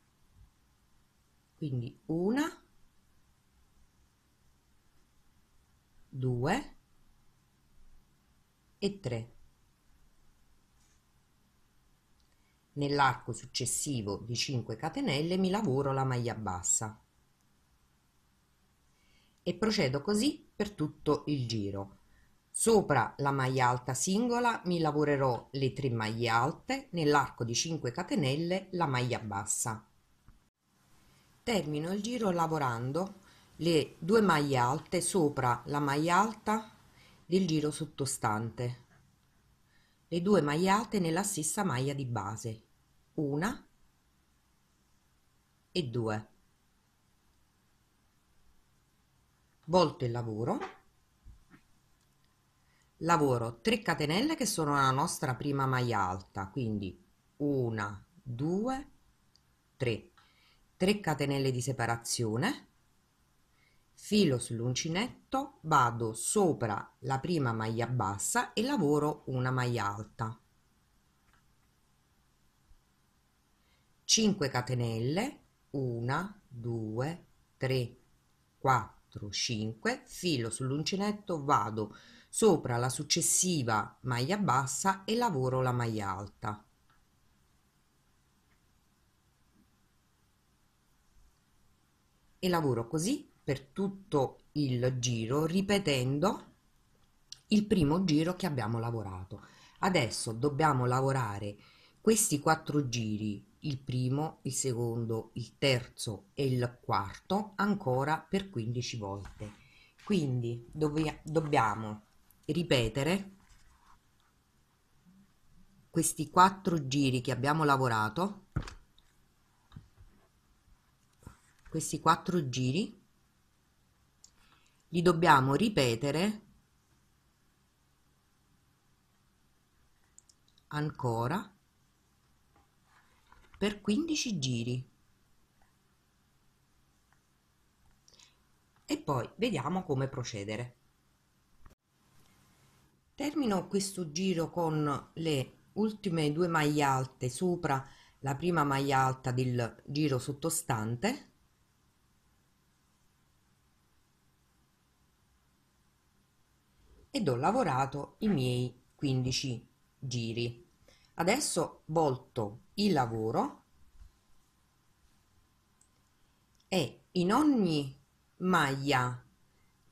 Quindi una, due e tre. Nell'arco successivo di 5 catenelle mi lavoro la maglia bassa e procedo così per tutto il giro. Sopra la maglia alta singola mi lavorerò le tre maglie alte, nell'arco di 5 catenelle la maglia bassa. Termino il giro lavorando le due maglie alte sopra la maglia alta del giro sottostante, le due maglie alte nella stessa maglia di base, una e due. Volto il lavoro lavoro 3 catenelle che sono la nostra prima maglia alta quindi una due tre 3 catenelle di separazione filo sull'uncinetto vado sopra la prima maglia bassa e lavoro una maglia alta 5 catenelle 1 2 3 4 5 filo sull'uncinetto vado sopra la successiva maglia bassa e lavoro la maglia alta. E lavoro così per tutto il giro ripetendo il primo giro che abbiamo lavorato. Adesso dobbiamo lavorare questi quattro giri, il primo, il secondo, il terzo e il quarto, ancora per 15 volte. Quindi dobbiamo ripetere questi quattro giri che abbiamo lavorato questi quattro giri li dobbiamo ripetere ancora per 15 giri e poi vediamo come procedere Termino questo giro con le ultime due maglie alte sopra la prima maglia alta del giro sottostante ed ho lavorato i miei 15 giri. Adesso volto il lavoro e in ogni maglia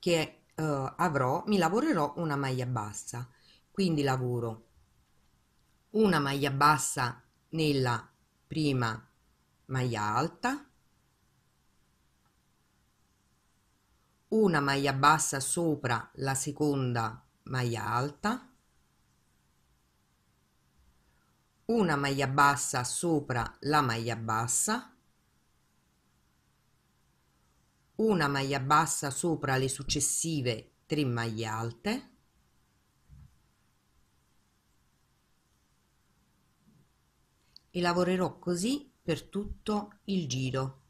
che eh, avrò, mi lavorerò una maglia bassa. Quindi lavoro una maglia bassa nella prima maglia alta, una maglia bassa sopra la seconda maglia alta, una maglia bassa sopra la maglia bassa, una maglia bassa sopra le successive 3 maglie alte e lavorerò così per tutto il giro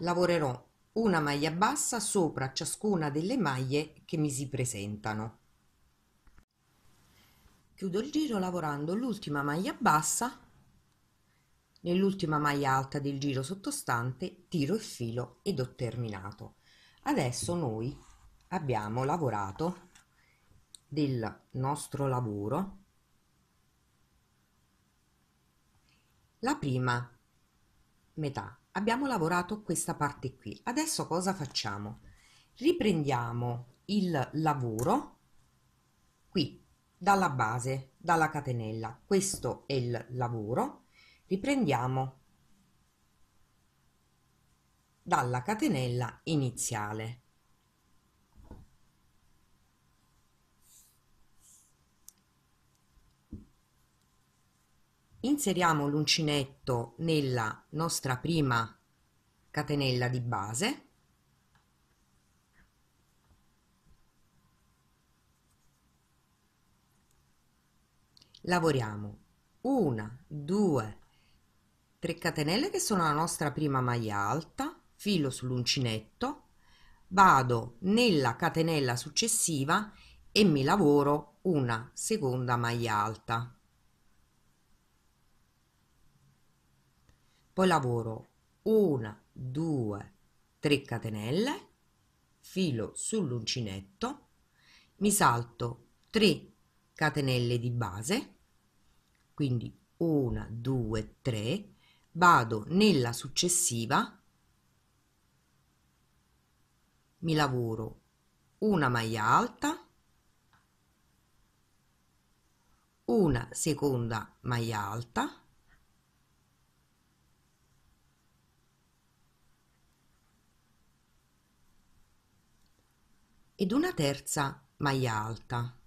lavorerò una maglia bassa sopra ciascuna delle maglie che mi si presentano chiudo il giro lavorando l'ultima maglia bassa nell'ultima maglia alta del giro sottostante tiro il filo ed ho terminato adesso noi abbiamo lavorato del nostro lavoro la prima metà abbiamo lavorato questa parte qui adesso cosa facciamo riprendiamo il lavoro qui dalla base dalla catenella questo è il lavoro Riprendiamo dalla catenella iniziale. Inseriamo l'uncinetto nella nostra prima catenella di base lavoriamo una, due, 3 catenelle che sono la nostra prima maglia alta filo sull'uncinetto vado nella catenella successiva e mi lavoro una seconda maglia alta poi lavoro una due 3 catenelle filo sull'uncinetto mi salto 3 catenelle di base quindi 1 2 3 vado nella successiva, mi lavoro una maglia alta, una seconda maglia alta, ed una terza maglia alta.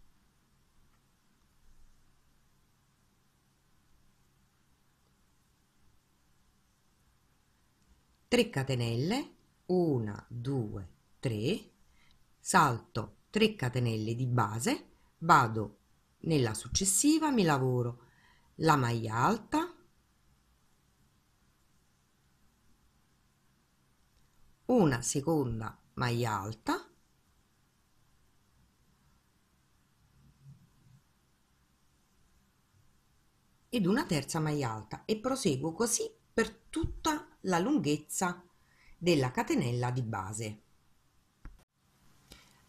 3 catenelle 1 2 3 salto 3 catenelle di base vado nella successiva mi lavoro la maglia alta una seconda maglia alta ed una terza maglia alta e proseguo così per tutta la la lunghezza della catenella di base.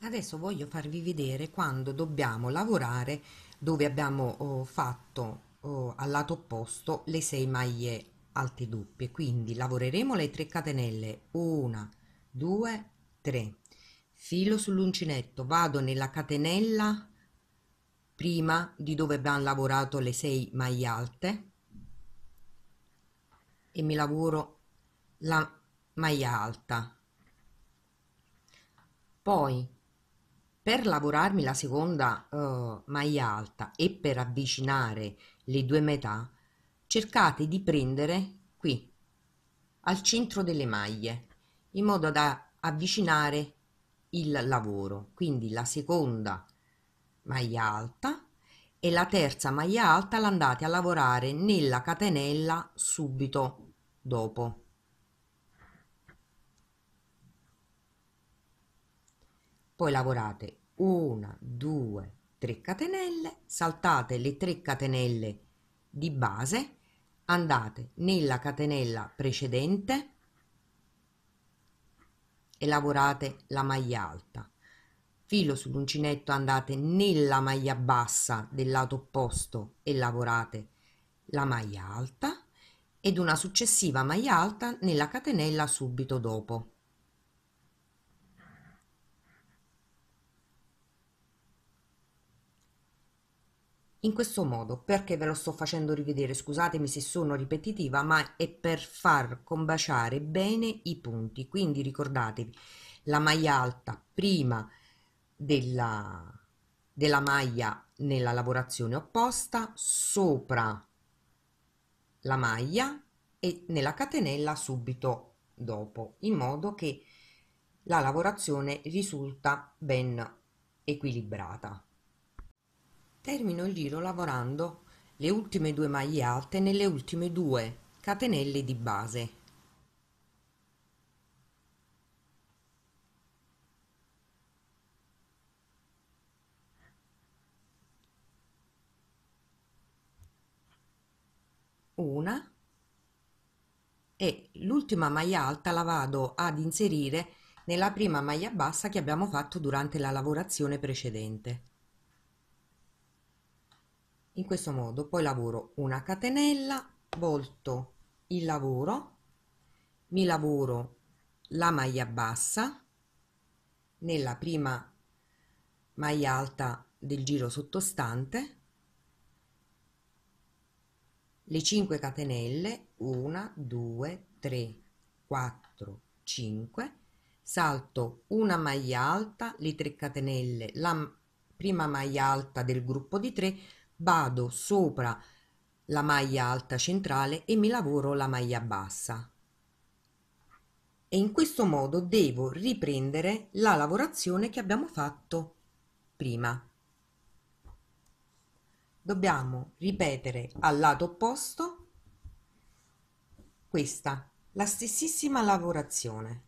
Adesso voglio farvi vedere quando dobbiamo lavorare dove abbiamo oh, fatto oh, al lato opposto le 6 maglie alte doppie, quindi lavoreremo le 3 catenelle 1, 2, 3. Filo sull'uncinetto, vado nella catenella prima di dove abbiamo lavorato le 6 maglie alte e mi lavoro la maglia alta poi per lavorarmi la seconda uh, maglia alta e per avvicinare le due metà cercate di prendere qui al centro delle maglie in modo da avvicinare il lavoro quindi la seconda maglia alta e la terza maglia alta l'andate a lavorare nella catenella subito dopo poi lavorate una, due, tre catenelle, saltate le 3 catenelle di base, andate nella catenella precedente e lavorate la maglia alta. Filo sull'uncinetto andate nella maglia bassa del lato opposto e lavorate la maglia alta ed una successiva maglia alta nella catenella subito dopo. In questo modo, perché ve lo sto facendo rivedere, scusatemi se sono ripetitiva, ma è per far combaciare bene i punti. Quindi ricordatevi, la maglia alta prima della, della maglia nella lavorazione opposta, sopra la maglia e nella catenella subito dopo, in modo che la lavorazione risulta ben equilibrata. Termino il giro lavorando le ultime due maglie alte nelle ultime due catenelle di base. Una e l'ultima maglia alta la vado ad inserire nella prima maglia bassa che abbiamo fatto durante la lavorazione precedente in questo modo poi lavoro una catenella volto il lavoro mi lavoro la maglia bassa nella prima maglia alta del giro sottostante le 5 catenelle 1 2 3 4 5 salto una maglia alta le 3 catenelle la prima maglia alta del gruppo di 3 vado sopra la maglia alta centrale e mi lavoro la maglia bassa e in questo modo devo riprendere la lavorazione che abbiamo fatto prima. Dobbiamo ripetere al lato opposto questa, la stessissima lavorazione.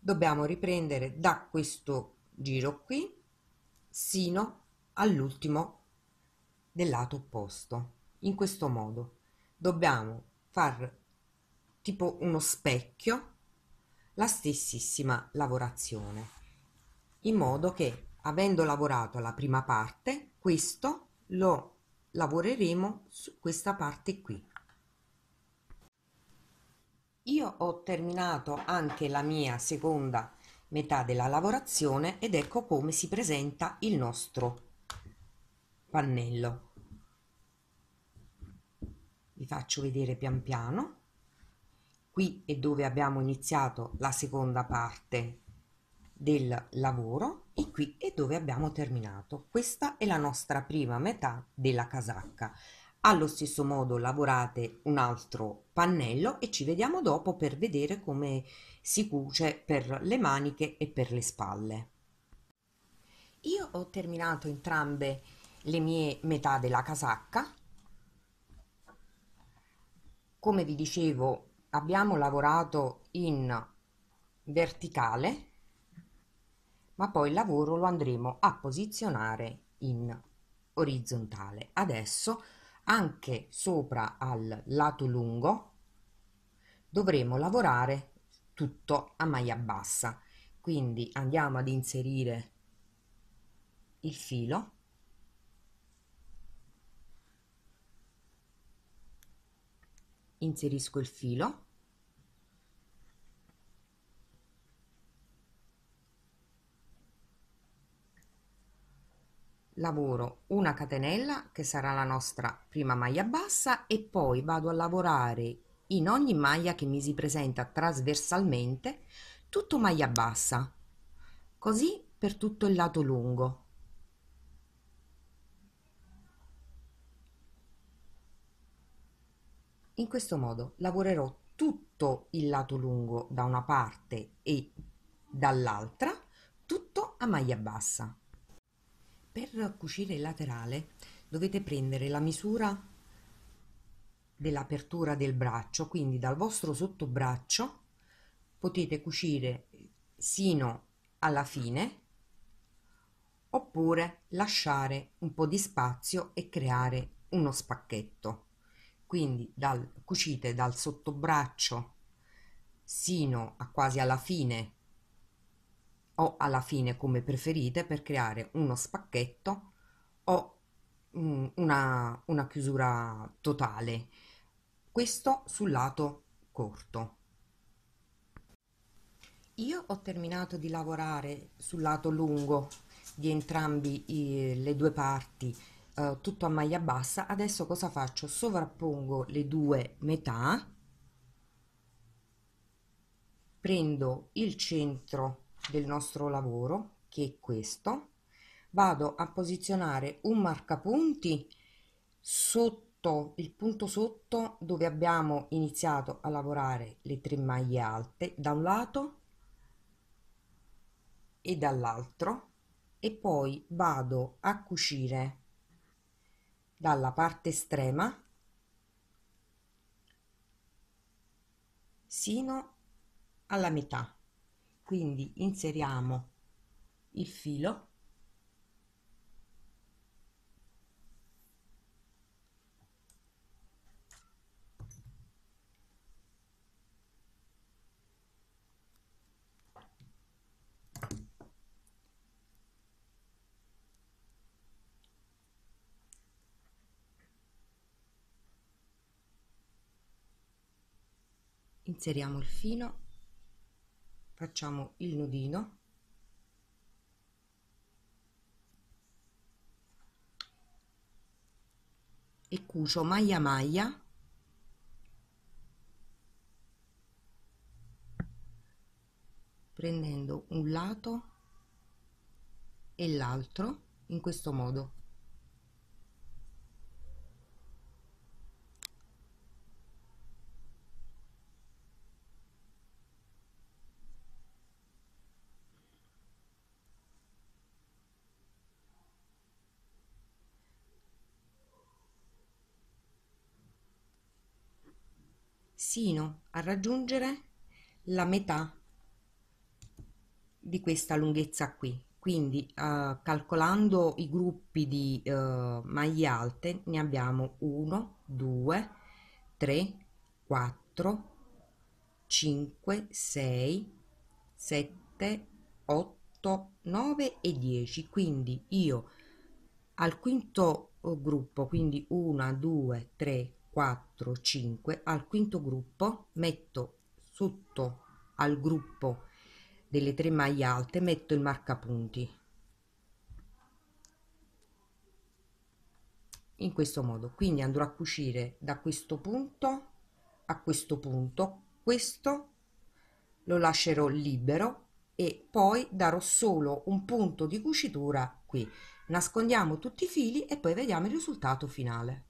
Dobbiamo riprendere da questo giro qui sino all'ultimo del lato opposto. In questo modo dobbiamo far tipo uno specchio la stessissima lavorazione in modo che avendo lavorato la prima parte questo lo lavoreremo su questa parte qui io ho terminato anche la mia seconda metà della lavorazione ed ecco come si presenta il nostro pannello vi faccio vedere pian piano qui è dove abbiamo iniziato la seconda parte del lavoro e qui è dove abbiamo terminato questa è la nostra prima metà della casacca allo stesso modo lavorate un altro pannello e ci vediamo dopo per vedere come si cuce per le maniche e per le spalle io ho terminato entrambe le mie metà della casacca come vi dicevo abbiamo lavorato in verticale ma poi il lavoro lo andremo a posizionare in orizzontale adesso anche sopra al lato lungo dovremo lavorare tutto a maglia bassa quindi andiamo ad inserire il filo inserisco il filo lavoro una catenella che sarà la nostra prima maglia bassa e poi vado a lavorare in ogni maglia che mi si presenta trasversalmente tutto maglia bassa così per tutto il lato lungo in questo modo lavorerò tutto il lato lungo da una parte e dall'altra tutto a maglia bassa per cucire il laterale dovete prendere la misura dell'apertura del braccio, quindi dal vostro sottobraccio potete cucire sino alla fine oppure lasciare un po' di spazio e creare uno spacchetto. Quindi dal, cucite dal sottobraccio sino a quasi alla fine o alla fine come preferite per creare uno spacchetto o mm, una, una chiusura totale questo sul lato corto io ho terminato di lavorare sul lato lungo di entrambi i, le due parti eh, tutto a maglia bassa adesso cosa faccio sovrappongo le due metà prendo il centro del nostro lavoro, che è questo, vado a posizionare un marcapunti sotto il punto sotto dove abbiamo iniziato a lavorare le tre maglie alte da un lato e dall'altro e poi vado a cucire dalla parte estrema sino alla metà quindi inseriamo il filo inseriamo il filo facciamo il nodino e cucio maglia maglia prendendo un lato e l'altro in questo modo sino a raggiungere la metà di questa lunghezza qui quindi eh, calcolando i gruppi di eh, maglie alte ne abbiamo 1 2 3 4 5 6 7 8 9 e 10 quindi io al quinto eh, gruppo quindi 1 2 3 4, 5 al quinto gruppo metto sotto al gruppo delle tre maglie alte metto il marcapunti in questo modo quindi andrò a cucire da questo punto a questo punto questo lo lascerò libero e poi darò solo un punto di cucitura qui nascondiamo tutti i fili e poi vediamo il risultato finale